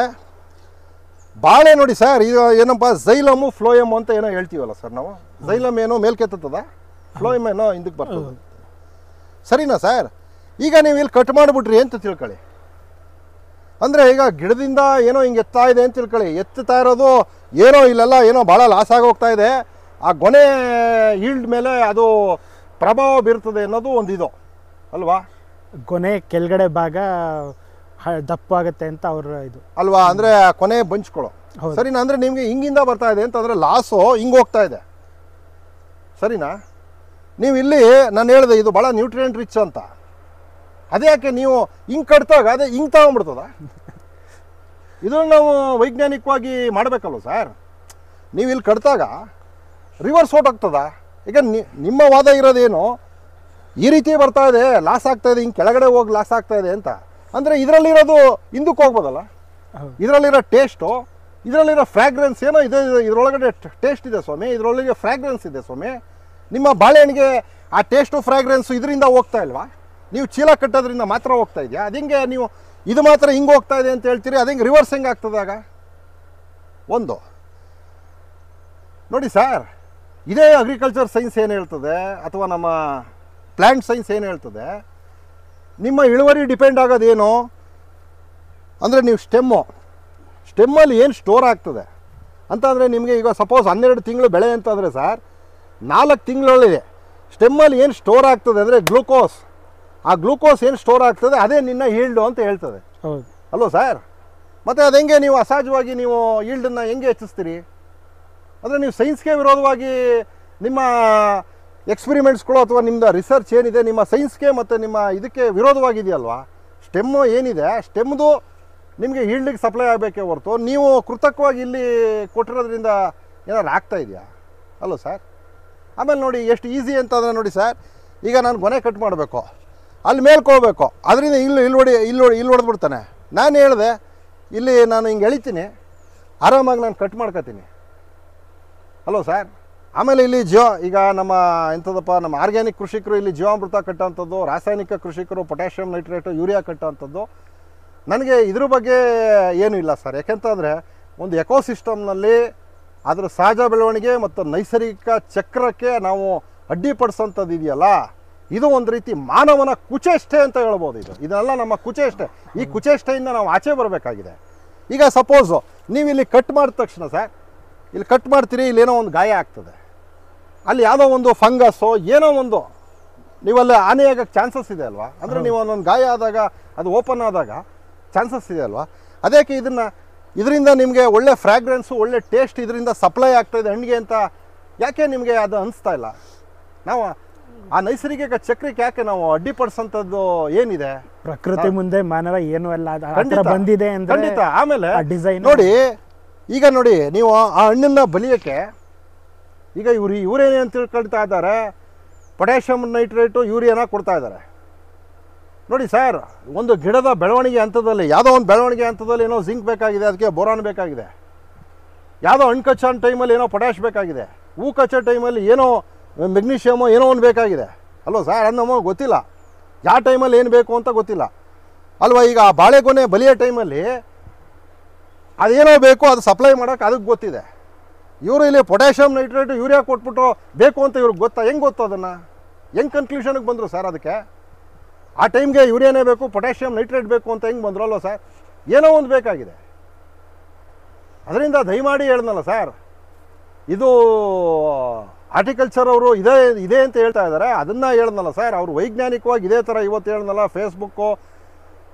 ಬಾಳೆ ನೋಡಿ ಸರ್ ಇದು ಏನಪ್ಪ ಝೈಲಮು ಫ್ಲೋಯಮು ಅಂತ ಏನೋ ಹೇಳ್ತೀವಲ್ಲ ಸರ್ ನಾವು ಝೈಲಮ್ ಏನೋ ಮೇಲ್ಕೆತ್ತದ ಫ್ಲೋಯಮ್ ಏನೋ ಹಿಂದಕ್ಕೆ ಬರ್ತದೆ ಸರಿನಾ ಸರ್ ಈಗ ನೀವು ಇಲ್ಲಿ ಕಟ್ ಮಾಡಿಬಿಟ್ರಿ ಅಂತ ತಿಳ್ಕೊಳ್ಳಿ ಅಂದರೆ ಈಗ ಗಿಡದಿಂದ ಏನೋ ಹಿಂಗೆ ಎತ್ತಾ ಇದೆ ಅಂತ ತಿಳ್ಕೊಳ್ಳಿ ಎತ್ತುತ್ತಾ ಇರೋದು ಏನೋ ಇಲ್ಲೆಲ್ಲ ಏನೋ ಭಾಳ ಲಾಸ್ ಆಗೋಗ್ತಾ ಇದೆ ಆ ಗೊನೆ ಈಲ್ಡ್ ಮೇಲೆ ಅದು ಪ್ರಭಾವ ಬೀರ್ತದೆ ಅನ್ನೋದು ಇದು ಅಲ್ವಾ ಕೊನೆ ಕೆಳಗಡೆ ಭಾಗ ದಪ್ಪ ಆಗುತ್ತೆ ಅಂತ ಅವ್ರ ಇದು ಅಲ್ವಾ ಅಂದರೆ ಕೊನೆ ಬಂಚ್ಕೊಳ್ಳೋ ಸರಿನಾ ಅಂದರೆ ನಿಮಗೆ ಹಿಂಗಿಂದ ಬರ್ತಾ ಇದೆ ಅಂತಂದರೆ ಲಾಸು ಹಿಂಗೆ ಹೋಗ್ತಾ ಇದೆ ಸರಿನಾ ನೀವು ಇಲ್ಲಿ ನಾನು ಹೇಳಿದೆ ಇದು ಭಾಳ ನ್ಯೂಟ್ರಿಯೆಂಟ್ ರಿಚ್ ಅಂತ ಅದೇ ಯಾಕೆ ನೀವು ಹಿಂಗೆ ಕಟ್ತಾಗ ಅದೇ ಹಿಂಗೆ ತಗೊಂಡ್ಬಿಡ್ತದ ಇದನ್ನು ನಾವು ವೈಜ್ಞಾನಿಕವಾಗಿ ಮಾಡಬೇಕಲ್ವ ಸರ್ ನೀವು ಇಲ್ಲಿ ಕಟ್ತಾಗ ರಿವರ್ಸ್ ಆಗ್ತದಾ ಈಗ ನಿಮ್ಮ ವಾದ ಇರೋದೇನು ಈ ರೀತಿ ಬರ್ತಾ ಇದೆ ಲಾಸ್ ಆಗ್ತಾ ಇದೆ ಹಿಂಗೆ ಕೆಳಗಡೆ ಹೋಗಿ ಲಾಸ್ ಆಗ್ತಾ ಇದೆ ಅಂತ ಅಂದರೆ ಇದರಲ್ಲಿರೋದು ಹಿಂದಕ್ಕೆ ಹೋಗ್ಬೋದಲ್ಲ ಇದರಲ್ಲಿರೋ ಟೇಸ್ಟು ಇದರಲ್ಲಿರೋ ಫ್ರ್ಯಾಗ್ರೆನ್ಸ್ ಏನೋ ಇದೆ ಇದರೊಳಗಡೆ ಟೇಸ್ಟ್ ಇದೆ ಸ್ವಾಮಿ ಇದರೊಳಗೆ ಫ್ರ್ಯಾಗ್ರೆನ್ಸ್ ಇದೆ ಸ್ವಾಮಿ ನಿಮ್ಮ ಬಾಳೆಹಣ್ಣಿಗೆ ಆ ಟೇಸ್ಟು ಫ್ರ್ಯಾಗ್ರೆನ್ಸು ಇದರಿಂದ ಹೋಗ್ತಾ ಇಲ್ವಾ ನೀವು ಚೀಲ ಕಟ್ಟೋದ್ರಿಂದ ಮಾತ್ರ ಹೋಗ್ತಾ ಇದೆಯಾ ಅದಿಂಗೆ ನೀವು ಇದು ಮಾತ್ರ ಹಿಂಗೆ ಹೋಗ್ತಾ ಇದೆ ಅಂತ ಹೇಳ್ತೀರಿ ಅದಿಂಗೆ ರಿವರ್ಸ್ ಹೆಂಗೆ ಆಗ್ತದಾಗ ಒಂದು ನೋಡಿ ಸರ್ ಇದೇ ಅಗ್ರಿಕಲ್ಚರ್ ಸೈನ್ಸ್ ಏನು ಹೇಳ್ತದೆ ಅಥವಾ ನಮ್ಮ ಪ್ಲ್ಯಾಂಟ್ ಸೈನ್ಸ್ ಏನು ಹೇಳ್ತದೆ ನಿಮ್ಮ ಇಳುವರಿ ಡಿಪೆಂಡ್ ಆಗೋದೇನು ಅಂದರೆ ನೀವು ಸ್ಟೆಮ್ಮು ಸ್ಟೆಮ್ಮಲ್ಲಿ ಏನು ಸ್ಟೋರ್ ಆಗ್ತದೆ ಅಂತಂದರೆ ನಿಮಗೆ ಈಗ ಸಪೋಸ್ ಹನ್ನೆರಡು ತಿಂಗಳು ಬೆಳೆ ಅಂತಂದರೆ ಸರ್ ನಾಲ್ಕು ತಿಂಗಳೊಳಗೆ ಸ್ಟೆಮ್ಮಲ್ಲಿ ಏನು ಸ್ಟೋರ್ ಆಗ್ತದೆ ಅಂದರೆ ಗ್ಲೂಕೋಸ್ ಆ ಗ್ಲೂಕೋಸ್ ಏನು ಸ್ಟೋರ್ ಆಗ್ತದೆ ಅದೇ ನಿನ್ನ ಈಲ್ಡು ಅಂತ ಹೇಳ್ತದೆ ಹೌದು ಅಲ್ವ ಸರ್ ಮತ್ತು ಅದು ಹೆಂಗೆ ನೀವು ಅಸಹಜವಾಗಿ ನೀವು ಈಲ್ಡನ್ನು ಹೆಂಗೆ ಹೆಚ್ಚಿಸ್ತೀರಿ ಅಂದರೆ ನೀವು ಸೈನ್ಸ್ಗೆ ವಿರೋಧವಾಗಿ ನಿಮ್ಮ ಎಕ್ಸ್ಪಿರಿಮೆಂಟ್ಸ್ಗಳು ಅಥವಾ ನಿಮ್ಮದು ರಿಸರ್ಚ್ ಏನಿದೆ ನಿಮ್ಮ ಸೈನ್ಸ್ಗೆ ಮತ್ತು ನಿಮ್ಮ ಇದಕ್ಕೆ ವಿರೋಧವಾಗಿದೆಯಲ್ವಾ ಸ್ಟೆಮ್ಮು ಏನಿದೆ ಸ್ಟೆಮ್ದು ನಿಮಗೆ ಹೀಲ್ಡಿಗೆ ಸಪ್ಲೈ ಆಗಬೇಕೇ ಹೊರತು ನೀವು ಕೃತಕವಾಗಿ ಇಲ್ಲಿ ಕೊಟ್ಟಿರೋದ್ರಿಂದ ಏನಾದ್ರು ಆಗ್ತಾ ಇದೆಯಾ ಅಲ್ಲೋ ಸರ್ ಆಮೇಲೆ ನೋಡಿ ಎಷ್ಟು ಈಸಿ ಅಂತಂದರೆ ನೋಡಿ ಸರ್ ಈಗ ನಾನು ಗೊನೆ ಕಟ್ ಮಾಡಬೇಕು ಅಲ್ಲಿ ಮೇಲ್ಕೋಬೇಕು ಅದರಿಂದ ಇಲ್ಲಿ ಇಲ್ಲಿ ಹೊಡಿ ಇಲ್ಲಿ ಹೊಡಿ ಇಲ್ಲಿ ಹೊಡೆದ್ಬಿಡ್ತಾನೆ ನಾನು ಹೇಳಿದೆ ಇಲ್ಲಿ ನಾನು ಹಿಂಗೆ ಎಳಿತೀನಿ ಆರಾಮಾಗಿ ನಾನು ಕಟ್ ಮಾಡ್ಕೊತೀನಿ ಹಲೋ ಸರ್ ಆಮೇಲೆ ಇಲ್ಲಿ ಜೀವ ಈಗ ನಮ್ಮ ಎಂಥದಪ್ಪ ನಮ್ಮ ಆರ್ಗ್ಯಾನಿಕ್ ಕೃಷಿಕರು ಇಲ್ಲಿ ಜೀವಾಮೃತ ಕಟ್ಟೋಂಥದ್ದು ರಾಸಾಯನಿಕ ಕೃಷಿಕರು ಪೊಟ್ಯಾಷಿಯಂ ನೈಟ್ರೇಟು ಯೂರಿಯಾ ಕಟ್ಟೋವಂಥದ್ದು ನನಗೆ ಇದ್ರ ಬಗ್ಗೆ ಏನೂ ಇಲ್ಲ ಸರ್ ಯಾಕೆಂತಂದರೆ ಒಂದು ಎಕೋಸಿಸ್ಟಮ್ನಲ್ಲಿ ಅದರ ಸಹಜ ಬೆಳವಣಿಗೆ ಮತ್ತು ನೈಸರ್ಗಿಕ ಚಕ್ರಕ್ಕೆ ನಾವು ಅಡ್ಡಿಪಡಿಸೋಂಥದ್ದು ಇದೆಯಲ್ಲ ಇದು ಒಂದು ರೀತಿ ಮಾನವನ ಕುಚೇಷ್ಟೆ ಅಂತ ಹೇಳ್ಬೋದು ಇದು ಇದೆಲ್ಲ ನಮ್ಮ ಕುಚೇಷ್ಟೆ ಈ ಕುಚೇಷ್ಟೆಯಿಂದ ನಾವು ಆಚೆ ಬರಬೇಕಾಗಿದೆ ಈಗ ಸಪೋಸು ನೀವು ಇಲ್ಲಿ ಕಟ್ ಮಾಡಿದ ತಕ್ಷಣ ಸರ್ ಇಲ್ಲಿ ಕಟ್ ಮಾಡ್ತೀರಿ ಇಲ್ಲೇನೋ ಒಂದು ಗಾಯ ಆಗ್ತದೆ ಅಲ್ಲಿ ಯಾವುದೋ ಒಂದು ಫಂಗಸ್ಸು ಏನೋ ಒಂದು ನೀವಲ್ಲಿ ಹಾನಿಯಾಗಕ್ಕೆ ಚಾನ್ಸಸ್ ಇದೆ ಅಲ್ವಾ ಅಂದರೆ ನೀವು ಒಂದೊಂದು ಗಾಯ ಆದಾಗ ಅದು ಓಪನ್ ಆದಾಗ ಚಾನ್ಸಸ್ ಇದೆ ಅಲ್ವಾ ಅದಕ್ಕೆ ಇದನ್ನು ಇದರಿಂದ ನಿಮಗೆ ಒಳ್ಳೆ ಫ್ರ್ಯಾಗ್ರೆನ್ಸು ಒಳ್ಳೆ ಟೇಸ್ಟ್ ಇದರಿಂದ ಸಪ್ಲೈ ಇದೆ ಹಣ್ಣಿಗೆ ಅಂತ ಯಾಕೆ ನಿಮಗೆ ಅದು ಅನಿಸ್ತಾ ಇಲ್ಲ ನಾವು ಆ ನೈಸರ್ಗಿಕ ಚಕ್ರಕ್ಕೆ ಯಾಕೆ ನಾವು ಅಡ್ಡಿಪಡಿಸಂಥದ್ದು ಏನಿದೆ ಪ್ರಕೃತಿ ಮುಂದೆ ಮಾನವ ಏನು ಅಲ್ಲ ಬಂದಿದೆ ಖಂಡಿತ ಆಮೇಲೆ ಡಿಸೈನ್ ನೋಡಿ ಈಗ ನೋಡಿ ನೀವು ಆ ಹಣ್ಣನ್ನು ಬಲಿಯೋಕ್ಕೆ ಈಗ ಇವ್ರು ಇವರೇನೇ ಅಂತ ತಿಳ್ಕೊಳ್ತಾ ಇದ್ದಾರೆ ಪೊಟ್ಯಾಷಿಯಮ್ ನೈಟ್ರೇಟು ಯೂರಿಯಾನ ಕೊಡ್ತಾ ಇದ್ದಾರೆ ನೋಡಿ ಸರ್ ಒಂದು ಗಿಡದ ಬೆಳವಣಿಗೆ ಹಂತದಲ್ಲಿ ಯಾವುದೋ ಒಂದು ಬೆಳವಣಿಗೆ ಹಂತದಲ್ಲಿ ಏನೋ ಜಿಂಕ್ ಬೇಕಾಗಿದೆ ಅದಕ್ಕೆ ಬೋರಾನ್ ಬೇಕಾಗಿದೆ ಯಾವುದೋ ಹಣ್ಣು ಕಚ್ಚೋ ಟೈಮಲ್ಲಿ ಏನೋ ಪೊಟ್ಯಾಶ್ ಬೇಕಾಗಿದೆ ಹೂ ಕಚ್ಚೋ ಟೈಮಲ್ಲಿ ಏನೋ ಮೆಗ್ನೀಷಿಯಮು ಏನೋ ಒಂದು ಬೇಕಾಗಿದೆ ಅಲ್ವ ಸರ್ ಅನ್ನೋಮೋ ಗೊತ್ತಿಲ್ಲ ಯಾವ ಟೈಮಲ್ಲಿ ಏನು ಬೇಕು ಅಂತ ಗೊತ್ತಿಲ್ಲ ಅಲ್ವಾ ಈಗ ಆ ಬಾಳೆಗೊನೆ ಬಲಿಯೋ ಟೈಮಲ್ಲಿ ಅದೇನೋ ಬೇಕು ಅದು ಸಪ್ಲೈ ಮಾಡೋಕೆ ಅದಕ್ಕೆ ಗೊತ್ತಿದೆ ಇವರು ಇಲ್ಲಿ ಪೊಟ್ಯಾಷಿಯಂ ನೈಟ್ರೇಟ್ ಯೂರಿಯಾ ಕೊಟ್ಬಿಟ್ಟು ಬೇಕು ಅಂತ ಇವ್ರಿಗೆ ಗೊತ್ತಾ ಹೆಂಗೆ ಗೊತ್ತು ಅದನ್ನು ಹೆಂಗೆ ಕನ್ಕ್ಲೂಷನ್ಗೆ ಬಂದರು ಸರ್ ಅದಕ್ಕೆ ಆ ಟೈಮ್ಗೆ ಯೂರಿಯಾನೇ ಬೇಕು ಪೊಟ್ಯಾಷಿಯಂ ನೈಟ್ರೇಟ್ ಬೇಕು ಅಂತ ಹೆಂಗೆ ಬಂದ್ರಲ್ವ ಸರ್ ಏನೋ ಒಂದು ಬೇಕಾಗಿದೆ ಅದರಿಂದ ದಯಮಾಡಿ ಹೇಳ್ದಲ್ಲ ಸರ್ ಇದು ಆರ್ಟಿಕಲ್ಚರ್ ಅವರು ಇದೇ ಇದೆ ಅಂತ ಹೇಳ್ತಾ ಇದ್ದಾರೆ ಅದನ್ನು ಹೇಳ್ದಲ್ಲ ಸರ್ ಅವರು ವೈಜ್ಞಾನಿಕವಾಗಿ ಇದೇ ಥರ ಇವತ್ತು ಹೇಳ್ದಲ್ಲ ಫೇಸ್ಬುಕ್ಕು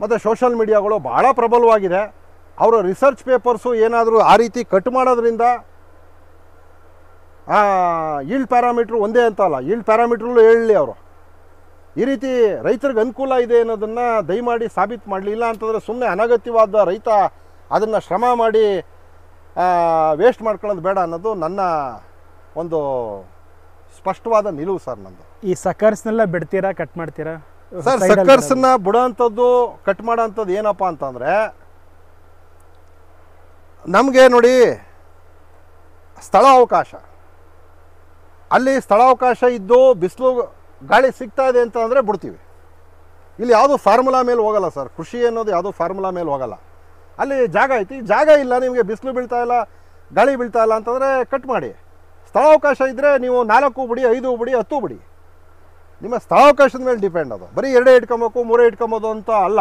ಮತ್ತು ಸೋಷಲ್ ಮೀಡಿಯಾಗಳು ಭಾಳ ಪ್ರಬಲವಾಗಿದೆ ಅವರ ರಿಸರ್ಚ್ ಪೇಪರ್ಸು ಏನಾದರೂ ಆ ರೀತಿ ಕಟ್ ಮಾಡೋದ್ರಿಂದ ಈಲ್ಡ್ ಪ್ಯಾರಾಮೀಟ್ರ್ ಒಂದೇ ಅಂತಲ್ಲ ಈಲ್ಡ್ ಪ್ಯಾರಾಮೀಟ್ರಲ್ಲೂ ಹೇಳಲಿ ಅವರು ಈ ರೀತಿ ರೈತರಿಗೆ ಅನುಕೂಲ ಇದೆ ಅನ್ನೋದನ್ನು ದಯಮಾಡಿ ಸಾಬೀತು ಇಲ್ಲ ಅಂತಂದರೆ ಸುಮ್ಮನೆ ಅನಗತ್ಯವಾದ ರೈತ ಅದನ್ನು ಶ್ರಮ ಮಾಡಿ ವೇಸ್ಟ್ ಮಾಡ್ಕೊಳ್ಳೋದು ಬೇಡ ಅನ್ನೋದು ನನ್ನ ಒಂದು ಸ್ಪಷ್ಟವಾದ ನಿಲುವು ಸರ್ ನಂದು ಈ ಸಕರ್ಸ್ನೆಲ್ಲ ಬಿಡ್ತೀರಾ ಕಟ್ ಮಾಡ್ತೀರಾ ಸರ್ ಸಕರ್ಸನ್ನ ಬಿಡೋ ಅಂಥದ್ದು ಕಟ್ ಮಾಡೋ ಅಂಥದ್ದು ಏನಪ್ಪ ಅಂತಂದರೆ ನಮಗೆ ನೋಡಿ ಸ್ಥಳಾವಕಾಶ ಅಲ್ಲಿ ಸ್ಥಳಾವಕಾಶ ಇದ್ದು ಬಿಸಿಲು ಗಾಳಿ ಸಿಗ್ತಾ ಇದೆ ಅಂತ ಅಂದರೆ ಬಿಡ್ತೀವಿ ಇಲ್ಲಿ ಯಾವುದು ಫಾರ್ಮುಲಾ ಮೇಲೆ ಹೋಗಲ್ಲ ಸರ್ ಕೃಷಿ ಅನ್ನೋದು ಯಾವುದೋ ಫಾರ್ಮುಲಾ ಮೇಲೆ ಹೋಗಲ್ಲ ಅಲ್ಲಿ ಜಾಗ ಐತಿ ಜಾಗ ಇಲ್ಲ ನಿಮಗೆ ಬಿಸಿಲು ಬೀಳ್ತಾ ಇಲ್ಲ ಗಾಳಿ ಬೀಳ್ತಾ ಇಲ್ಲ ಅಂತಂದರೆ ಕಟ್ ಮಾಡಿ ಸ್ಥಳಾವಕಾಶ ಇದ್ದರೆ ನೀವು ನಾಲ್ಕು ಬಿಡಿ ಐದು ಬಿಡಿ ಹತ್ತು ಬಿಡಿ ನಿಮ್ಮ ಸ್ಥಳಾವಕಾಶದ ಮೇಲೆ ಡಿಪೆಂಡ್ ಅದು ಬರೀ ಎರಡೇ ಇಟ್ಕೊಬೇಕು ಮೂರೇ ಇಟ್ಕೊಬೋದು ಅಂತ ಅಲ್ಲ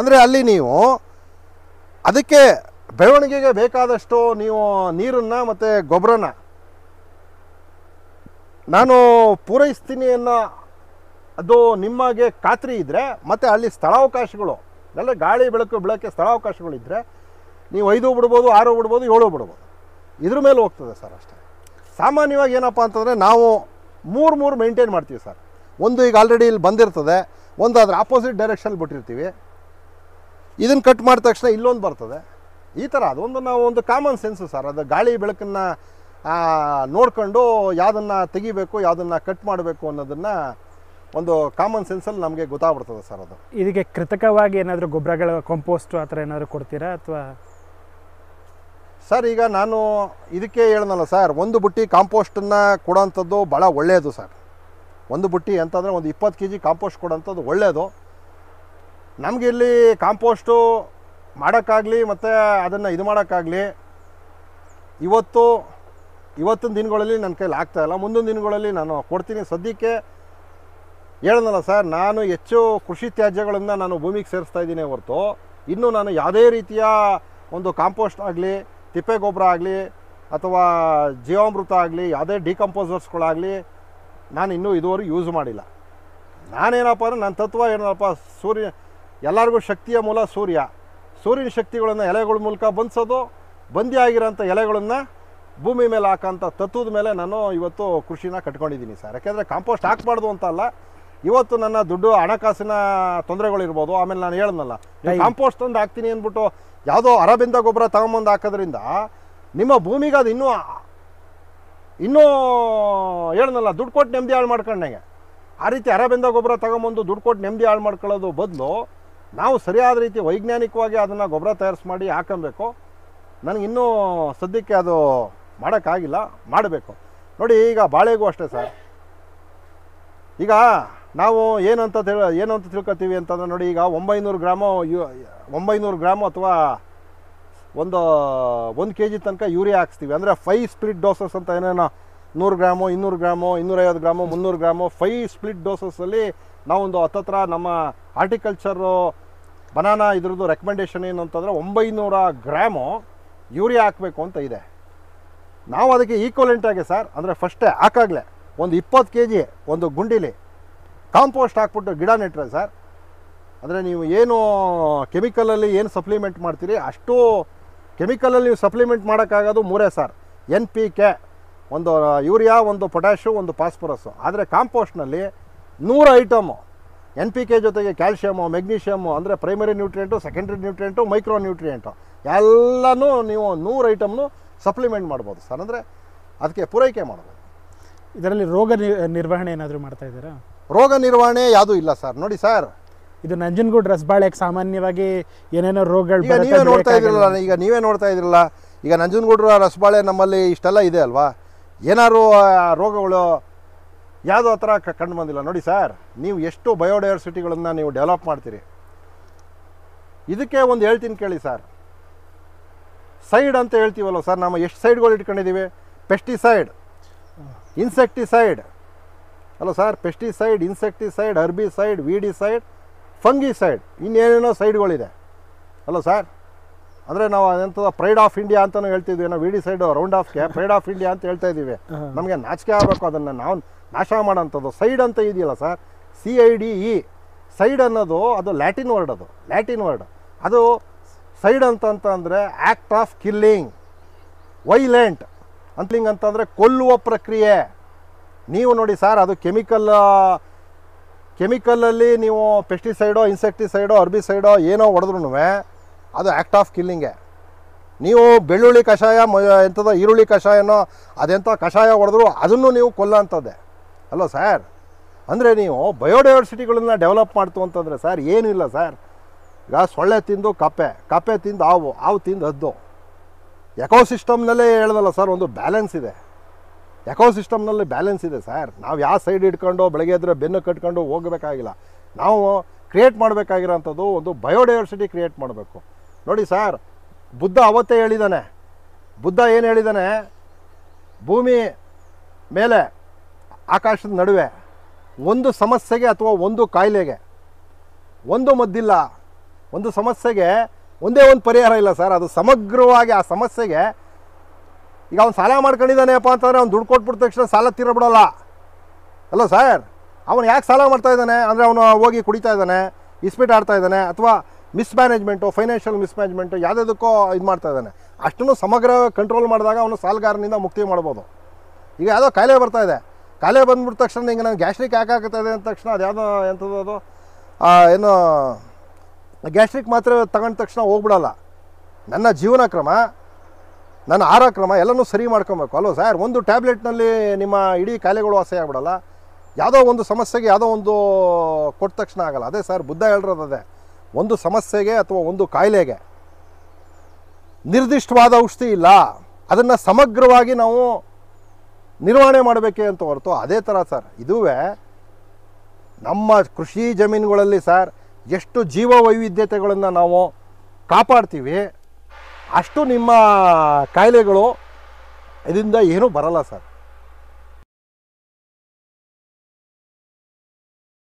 ಅಂದರೆ ಅಲ್ಲಿ ನೀವು ಅದಕ್ಕೆ ಬೆಳವಣಿಗೆಗೆ ಬೇಕಾದಷ್ಟು ನೀವು ನೀರನ್ನು ಮತ್ತು ಗೊಬ್ಬರನ ನಾನು ಪೂರೈಸ್ತೀನಿ ಅನ್ನೋ ಅದು ನಿಮಗೆ ಖಾತ್ರಿ ಇದ್ದರೆ ಮತ್ತು ಅಲ್ಲಿ ಸ್ಥಳಾವಕಾಶಗಳು ಅಂದರೆ ಗಾಳಿ ಬೆಳಕು ಬೆಳಕ್ಕೆ ಸ್ಥಳಾವಕಾಶಗಳಿದ್ದರೆ ನೀವು ಐದು ಬಿಡ್ಬೋದು ಆರು ಬಿಡ್ಬೋದು ಏಳು ಬಿಡ್ಬೋದು ಇದ್ರ ಮೇಲೆ ಹೋಗ್ತದೆ ಸರ್ ಅಷ್ಟೇ ಸಾಮಾನ್ಯವಾಗಿ ಏನಪ್ಪ ಅಂತಂದರೆ ನಾವು ಮೂರು ಮೂರು ಮೇಂಟೈನ್ ಮಾಡ್ತೀವಿ ಸರ್ ಒಂದು ಈಗ ಆಲ್ರೆಡಿ ಇಲ್ಲಿ ಬಂದಿರ್ತದೆ ಒಂದು ಅದರ ಆಪೋಸಿಟ್ ಡೈರೆಕ್ಷನ್ ಬಿಟ್ಟಿರ್ತೀವಿ ಇದನ್ನು ಕಟ್ ಮಾಡಿದ ತಕ್ಷಣ ಇಲ್ಲೊಂದು ಬರ್ತದೆ ಈ ಥರ ಅದೊಂದು ನಾವು ಒಂದು ಕಾಮನ್ ಸೆನ್ಸು ಸರ್ ಅದು ಗಾಳಿ ಬೆಳಕನ್ನು ನೋಡ್ಕೊಂಡು ಯಾವುದನ್ನು ತೆಗಿಬೇಕು ಯಾವುದನ್ನು ಕಟ್ ಮಾಡಬೇಕು ಅನ್ನೋದನ್ನು ಒಂದು ಕಾಮನ್ ಸೆನ್ಸಲ್ಲಿ ನಮಗೆ ಗೊತ್ತಾಗ್ಬಿಡ್ತದೆ ಸರ್ ಅದು ಇದಕ್ಕೆ ಕೃತಕವಾಗಿ ಏನಾದರೂ ಗೊಬ್ಬರಗಳ ಕಂಪೋಸ್ಟು ಆ ಥರ ಏನಾದರೂ ಕೊಡ್ತೀರಾ ಅಥವಾ ಸರ್ ಈಗ ನಾನು ಇದಕ್ಕೆ ಹೇಳ್ದಲ್ಲ ಸರ್ ಒಂದು ಬುಟ್ಟಿ ಕಾಂಪೋಸ್ಟನ್ನು ಕೊಡೋಂಥದ್ದು ಭಾಳ ಒಳ್ಳೆಯದು ಸರ್ ಒಂದು ಬುಟ್ಟಿ ಅಂತಂದರೆ ಒಂದು ಇಪ್ಪತ್ತು ಕೆ ಜಿ ಕಾಂಪೋಸ್ಟ್ ಕೊಡೋಂಥದ್ದು ಒಳ್ಳೆಯದು ನಮಗಿಲ್ಲಿ ಕಾಂಪೋಸ್ಟು ಮಾಡೋಕ್ಕಾಗಲಿ ಮತ್ತು ಅದನ್ನು ಇದು ಮಾಡೋಕ್ಕಾಗಲಿ ಇವತ್ತು ಇವತ್ತಿನ ದಿನಗಳಲ್ಲಿ ನನ್ನ ಕೈಲಿ ಆಗ್ತಾಯಿಲ್ಲ ಮುಂದಿನ ದಿನಗಳಲ್ಲಿ ನಾನು ಕೊಡ್ತೀನಿ ಸದ್ಯಕ್ಕೆ ಹೇಳ್ದಲ್ಲ ಸರ್ ನಾನು ಹೆಚ್ಚು ಕೃಷಿ ತ್ಯಾಜ್ಯಗಳನ್ನು ನಾನು ಭೂಮಿಗೆ ಸೇರಿಸ್ತಾ ಇದ್ದೀನಿ ಹೊರತು ಇನ್ನೂ ನಾನು ಯಾವುದೇ ರೀತಿಯ ಒಂದು ಕಾಂಪೋಸ್ಟ್ ಆಗಲಿ ತಿಪ್ಪೆ ಗೊಬ್ಬರ ಆಗಲಿ ಅಥವಾ ಜೀವಾಮೃತ ಆಗಲಿ ಯಾವುದೇ ಡಿಕಂಪೋಸರ್ಸ್ಗಳಾಗಲಿ ನಾನು ಇನ್ನೂ ಇದುವರೆಗೂ ಯೂಸ್ ಮಾಡಿಲ್ಲ ನಾನೇನಪ್ಪ ಅಂದರೆ ನನ್ನ ತತ್ವ ಏನಪ್ಪ ಸೂರ್ಯ ಎಲ್ಲರಿಗೂ ಶಕ್ತಿಯ ಮೂಲ ಸೂರ್ಯ ಸೂರ್ಯನ ಶಕ್ತಿಗಳನ್ನು ಎಲೆಗಳ ಮೂಲಕ ಬಂಧಿಸೋದು ಬಂದಿ ಆಗಿರೋಂಥ ಎಲೆಗಳನ್ನು ಭೂಮಿ ಮೇಲೆ ಹಾಕೋಂಥ ತತ್ವದ ಮೇಲೆ ನಾನು ಇವತ್ತು ಕೃಷಿನ ಕಟ್ಕೊಂಡಿದ್ದೀನಿ ಸರ್ ಯಾಕೆಂದರೆ ಕಾಂಪೋಸ್ಟ್ ಅಂತ ಅಂತಲ್ಲ ಇವತ್ತು ನನ್ನ ದುಡ್ಡು ಹಣಕಾಸಿನ ತೊಂದರೆಗಳಿರ್ಬೋದು ಆಮೇಲೆ ನಾನು ಹೇಳಿದ್ನಲ್ಲ ಕಾಂಪೋಸ್ಟ್ ಒಂದು ಹಾಕ್ತೀನಿ ಅಂದ್ಬಿಟ್ಟು ಯಾವುದೋ ಅರಬಿಂದ ಗೊಬ್ಬರ ತಗೊಂಬಂದು ಹಾಕೋದ್ರಿಂದ ನಿಮ್ಮ ಭೂಮಿಗೆ ಅದು ಇನ್ನೂ ಇನ್ನೂ ಹೇಳ್ದಲ್ಲ ದುಡ್ಡು ಕೊಟ್ಟು ನೆಮ್ಮದಿ ಹಾಳು ಮಾಡ್ಕೊಂಡಂಗೆ ಆ ರೀತಿ ಅರಬಿಂದ ಗೊಬ್ಬರ ತಗೊಂಬಂದು ದುಡ್ಡು ಕೊಟ್ಟು ನೆಮ್ಮದಿ ಹಾಳು ಮಾಡ್ಕೊಳ್ಳೋದು ಬದಲು ನಾವು ಸರಿಯಾದ ರೀತಿ ವೈಜ್ಞಾನಿಕವಾಗಿ ಅದನ್ನು ಗೊಬ್ಬರ ತಯಾರಿಸಿ ಮಾಡಿ ಹಾಕೊಬೇಕು ನನಗಿನ್ನೂ ಸದ್ಯಕ್ಕೆ ಅದು ಮಾಡೋಕ್ಕಾಗಿಲ್ಲ ಮಾಡಬೇಕು ನೋಡಿ ಈಗ ಬಾಳೆಗೂ ಅಷ್ಟೇ ಸರ್ ಈಗ ನಾವು ಏನಂತ ಅಂತ ಏನಂತ ಏನು ತಿಳ್ಕೊತೀವಿ ಅಂತಂದ್ರೆ ನೋಡಿ ಈಗ ಒಂಬೈನೂರು ಗ್ರಾಮು ಯು ಒಂಬೈನೂರು ಗ್ರಾಮು ಅಥವಾ ಒಂದು ಒಂದು ಕೆ ಜಿ ತನಕ ಯೂರಿಯಾ ಹಾಕ್ಸ್ತೀವಿ ಅಂದರೆ ಫೈ ಸ್ಪ್ಲಿಟ್ ಡೋಸಸ್ ಅಂತ ಏನೇನೋ ನೂರು ಗ್ರಾಮು ಇನ್ನೂರು ಗ್ರಾಮು ಇನ್ನೂರೈವತ್ತು ಗ್ರಾಮು ಮುನ್ನೂರು ಗ್ರಾಮು ಫೈ ಸ್ಪ್ಲಿಟ್ ಡೋಸಸ್ಸಲ್ಲಿ ನಾವೊಂದು ಹತ್ತತ್ರ ನಮ್ಮ ಆರ್ಟಿಕಲ್ಚರು ಬನಾನಾ ಇದ್ರದ್ದು ರೆಕಮೆಂಡೇಷನ್ ಏನು ಅಂತಂದರೆ ಒಂಬೈನೂರ ಗ್ರಾಮು ಯೂರಿಯಾ ಹಾಕಬೇಕು ಅಂತ ಇದೆ ನಾವು ಅದಕ್ಕೆ ಈಕ್ವಲೆಂಟಾಗಿ ಸರ್ ಅಂದರೆ ಫಸ್ಟೇ ಹಾಕಾಗಲೇ ಒಂದು ಇಪ್ಪತ್ತು ಕೆ ಜಿ ಒಂದು ಗುಂಡಿಲಿ ಕಾಂಪೋಸ್ಟ್ ಹಾಕ್ಬಿಟ್ಟು ಗಿಡ ನೆಟ್ಟರೆ ಸರ್ ಅಂದರೆ ನೀವು ಏನು ಕೆಮಿಕಲಲ್ಲಿ ಏನು ಸಪ್ಲಿಮೆಂಟ್ ಮಾಡ್ತೀರಿ ಅಷ್ಟು ಕೆಮಿಕಲಲ್ಲಿ ನೀವು ಸಪ್ಲಿಮೆಂಟ್ ಮಾಡೋಕ್ಕಾಗೋದು ಮೂರೇ ಸರ್ ಎನ್ ಪಿ ಕೆ ಒಂದು ಯೂರಿಯಾ ಒಂದು ಪೊಟ್ಯಾಷು ಒಂದು ಫಾಸ್ಫರಸ್ಸು ಆದರೆ ಕಾಂಪೋಸ್ಟ್ನಲ್ಲಿ ನೂರು ಐಟಮು ಎನ್ ಪಿ ಕೆ ಜೊತೆಗೆ ಕ್ಯಾಲ್ಶಿಯಮು ಮೆಗ್ನೀಷಿಯಮು ಅಂದರೆ primary nutrient secondary nutrient micro nutrient ಎಲ್ಲನೂ ನೀವು ನೂರು ಐಟಮ್ನು ಸಪ್ಲಿಮೆಂಟ್ ಮಾಡ್ಬೋದು ಸರ್ ಅಂದರೆ ಅದಕ್ಕೆ ಪೂರೈಕೆ ಮಾಡ್ಬೋದು ಇದರಲ್ಲಿ ರೋಗ ನಿರ್ವಹಣೆ ಏನಾದರೂ ಮಾಡ್ತಾ ಇದ್ದೀರಾ ರೋಗ ನಿರ್ವಹಣೆ ಯಾವುದೂ ಇಲ್ಲ ಸರ್ ನೋಡಿ ಸರ್ ಇದು ನಂಜನಗೂಡು ರಸಬಾಳೆ ಸಾಮಾನ್ಯವಾಗಿ ಏನೇನೋ ರೋಗಗಳು ನೀವೇ ನೋಡ್ತಾ ಇದ್ರಲ್ಲ ಈಗ ನೀವೇ ನೋಡ್ತಾ ಇದ್ರಲ್ಲ ಈಗ ನಂಜನಗೂಡ್ರ ರಸಬಾಳೆ ನಮ್ಮಲ್ಲಿ ಇಷ್ಟೆಲ್ಲ ಇದೆ ಅಲ್ವಾ ಏನಾರು ರೋಗಗಳು ಯಾವುದೋ ಆ ಥರ ಕಂಡು ಬಂದಿಲ್ಲ ನೋಡಿ ಸರ್ ನೀವು ಎಷ್ಟು ಬಯೋಡೈವರ್ಸಿಟಿಗಳನ್ನು ನೀವು ಡೆವಲಪ್ ಮಾಡ್ತೀರಿ ಇದಕ್ಕೆ ಒಂದು ಹೇಳ್ತೀನಿ ಕೇಳಿ ಸರ್ ಸೈಡ್ ಅಂತ ಹೇಳ್ತೀವಲ್ಲ ಸರ್ ನಾವು ಎಷ್ಟು ಸೈಡ್ಗಳು ಇಟ್ಕೊಂಡಿದ್ದೀವಿ ಪೆಸ್ಟಿಸೈಡ್ ಇನ್ಸೆಕ್ಟಿಸೈಡ್ ಅಲ್ಲ sir pesticide insecticide herbicide weedicide fungicide ಇನ್ನೇನೇನೋ ಸೈಡ್ಗಳಿದೆ ಅಲ್ಲ ಸರ್ ಅಂದರೆ ನಾವು ಅದೆಂಥದ್ದು ಪ್ರೈಡ್ ಆಫ್ ಇಂಡಿಯಾ ಅಂತಲೂ ಹೇಳ್ತಿದ್ವಿ ನಾವು weedicide round off pride of India ಅಂತ ಹೇಳ್ತಾ ಇದ್ದೀವಿ ನಮಗೆ ನಾಚಿಕೆ ಆಗಬೇಕು ಅದನ್ನು ನಾವು ನಾಶ ಮಾಡೋಂಥದ್ದು ಸೈಡ್ ಅಂತ ಇದೆಯಲ್ಲ sir C I D E cide ಅನ್ನೋದು ಅದು ಲ್ಯಾಟಿನ್ ವರ್ಡ್ ಅದು ಲ್ಯಾಟಿನ್ ವರ್ಡ್ ಅದು ಸೈಡ್ ಅಂತಂತಂದರೆ ಆ್ಯಕ್ಟ್ ಆಫ್ ಕಿಲ್ಲಿಂಗ್ ವೈಲೆಂಟ್ ಅಂತಲಿಂಗ್ ಅಂತಂದರೆ ಕೊಲ್ಲುವ ಪ್ರಕ್ರಿಯೆ ನೀವು ನೋಡಿ ಸರ್ ಅದು ಕೆಮಿಕಲ್ ಕೆಮಿಕಲಲ್ಲಿ ನೀವು ಪೆಸ್ಟಿಸೈಡೋ ಇನ್ಸೆಕ್ಟಿಸೈಡೋ ಅರ್ಬಿಸೈಡೋ ಏನೋ ಹೊಡೆದ್ರು ಅದು ಆ್ಯಕ್ಟ್ ಆಫ್ ಕಿಲ್ಲಿಂಗೇ ನೀವು ಬೆಳ್ಳುಳ್ಳಿ ಕಷಾಯ ಎಂಥದ್ದು ಎಂಥದೋ ಈರುಳ್ಳಿ ಕಷಾಯನೋ ಅದೆಂಥ ಕಷಾಯ ಹೊಡೆದ್ರು ಅದನ್ನು ನೀವು ಕೊಲ್ಲೋ ಹಲೋ ಸರ್ ಅಂದರೆ ನೀವು ಬಯೋಡೈವರ್ಸಿಟಿಗಳನ್ನ ಡೆವಲಪ್ ಮಾಡ್ತು ಅಂತಂದರೆ ಸರ್ ಏನೂ ಇಲ್ಲ ಸರ್ ಈಗ ಸೊಳ್ಳೆ ತಿಂದು ಕಪ್ಪೆ ಕಪ್ಪೆ ತಿಂದು ಹಾವು ಹಾವು ತಿಂದು ಹದ್ದು ಎಕೋಸಿಸ್ಟಮ್ನಲ್ಲೇ ಹೇಳ್ದಲ್ಲ ಸರ್ ಒಂದು ಬ್ಯಾಲೆನ್ಸ್ ಇದೆ ಎಕೋಸಿಸ್ಟಮ್ನಲ್ಲಿ ಬ್ಯಾಲೆನ್ಸ್ ಇದೆ ಸರ್ ನಾವು ಯಾವ ಸೈಡ್ ಇಟ್ಕೊಂಡು ಬೆಳಗ್ಗೆ ಎದ್ರೆ ಬೆನ್ನು ಕಟ್ಕೊಂಡು ಹೋಗಬೇಕಾಗಿಲ್ಲ ನಾವು ಕ್ರಿಯೇಟ್ ಮಾಡಬೇಕಾಗಿರೋಂಥದ್ದು ಒಂದು ಬಯೋಡೈವರ್ಸಿಟಿ ಕ್ರಿಯೇಟ್ ಮಾಡಬೇಕು ನೋಡಿ ಸರ್ ಬುದ್ಧ ಅವತ್ತೇ ಹೇಳಿದ್ದಾನೆ ಬುದ್ಧ ಏನು ಹೇಳಿದ್ದಾನೆ ಭೂಮಿ ಮೇಲೆ ಆಕಾಶದ ನಡುವೆ ಒಂದು ಸಮಸ್ಯೆಗೆ ಅಥವಾ ಒಂದು ಕಾಯಿಲೆಗೆ ಒಂದು ಮದ್ದಿಲ್ಲ ಒಂದು ಸಮಸ್ಯೆಗೆ ಒಂದೇ ಒಂದು ಪರಿಹಾರ ಇಲ್ಲ ಸರ್ ಅದು ಸಮಗ್ರವಾಗಿ ಆ ಸಮಸ್ಯೆಗೆ ಈಗ ಅವ್ನು ಸಾಲ ಮಾಡ್ಕೊಂಡಿದ್ದಾನೆಪ್ಪ ಅಂತಂದರೆ ಅವ್ನು ದುಡ್ಡು ಕೊಟ್ಬಿಟ್ಟ ತಕ್ಷಣ ಸಾಲ ತೀರಬಿಡೋಲ್ಲ ಅಲ್ಲ ಸರ್ ಅವನು ಯಾಕೆ ಸಾಲ ಮಾಡ್ತಾ ಇದ್ದಾನೆ ಅಂದರೆ ಅವನು ಹೋಗಿ ಕುಡಿತಾ ಇದ್ದಾನೆ ಇಸ್ಪೀಟ್ ಆಡ್ತಾ ಇದ್ದಾನೆ ಅಥವಾ ಮಿಸ್ಮ್ಯಾನೇಜ್ಮೆಂಟು ಫೈನಾನ್ಷಿಯಲ್ ಮಿಸ್ಮ್ಯಾನೇಜ್ಮೆಂಟು ಯಾವುದಕ್ಕೋ ಇದು ಮಾಡ್ತಾ ಇದ್ದಾನೆ ಅಷ್ಟನ್ನು ಸಮಗ್ರ ಕಂಟ್ರೋಲ್ ಮಾಡಿದಾಗ ಅವನು ಸಾಲಗಾರನಿಂದ ಮುಕ್ತಿ ಮಾಡ್ಬೋದು ಈಗ ಯಾವುದೋ ಕಾಯಿಲೆ ಬರ್ತಾಯಿದೆ ಕಾಲೇ ಬಂದ್ಬಿಟ್ಟ ತಕ್ಷಣ ಹಿಂಗೆ ನಾನು ಗ್ಯಾಸ್ಟ್ರಿಕ್ ಯಾಕಾಗುತ್ತದೆ ಅಂದ ತಕ್ಷಣ ಅದು ಯಾವುದೋ ಎಂಥದ್ದು ಅದು ಏನು ಗ್ಯಾಸ್ಟ್ರಿಕ್ ಮಾತ್ರ ತಗೊಂಡ ತಕ್ಷಣ ಹೋಗ್ಬಿಡಲ್ಲ ನನ್ನ ಜೀವನ ಕ್ರಮ ನನ್ನ ಆಹಾರ ಕ್ರಮ ಎಲ್ಲನೂ ಸರಿ ಮಾಡ್ಕೊಬೇಕು ಅಲ್ವ ಸರ್ ಒಂದು ಟ್ಯಾಬ್ಲೆಟ್ನಲ್ಲಿ ನಿಮ್ಮ ಇಡೀ ಕಾಯಿಲೆಗಳು ವಾಸಿ ಆಗ್ಬಿಡಲ್ಲ ಯಾವುದೋ ಒಂದು ಸಮಸ್ಯೆಗೆ ಯಾವುದೋ ಒಂದು ಕೊಟ್ಟ ತಕ್ಷಣ ಆಗಲ್ಲ ಅದೇ ಸರ್ ಬುದ್ಧ ಹೇಳಿರೋದು ಅದೇ ಒಂದು ಸಮಸ್ಯೆಗೆ ಅಥವಾ ಒಂದು ಕಾಯಿಲೆಗೆ ನಿರ್ದಿಷ್ಟವಾದ ಔಷಧಿ ಇಲ್ಲ ಅದನ್ನು ಸಮಗ್ರವಾಗಿ ನಾವು ನಿರ್ವಹಣೆ ಮಾಡಬೇಕೆ ಅಂತ ಹೊರತು ಅದೇ ಥರ ಸರ್ ಇದುವೇ ನಮ್ಮ ಕೃಷಿ ಜಮೀನುಗಳಲ್ಲಿ ಸರ್ ಎಷ್ಟು ಜೀವ ವೈವಿಧ್ಯತೆಗಳನ್ನು ನಾವು ಕಾಪಾಡ್ತೀವಿ ಅಷ್ಟು ನಿಮ್ಮ ಕಾಯಿಲೆಗಳು ಇದರಿಂದ ಏನೂ ಬರಲ್ಲ ಸರ್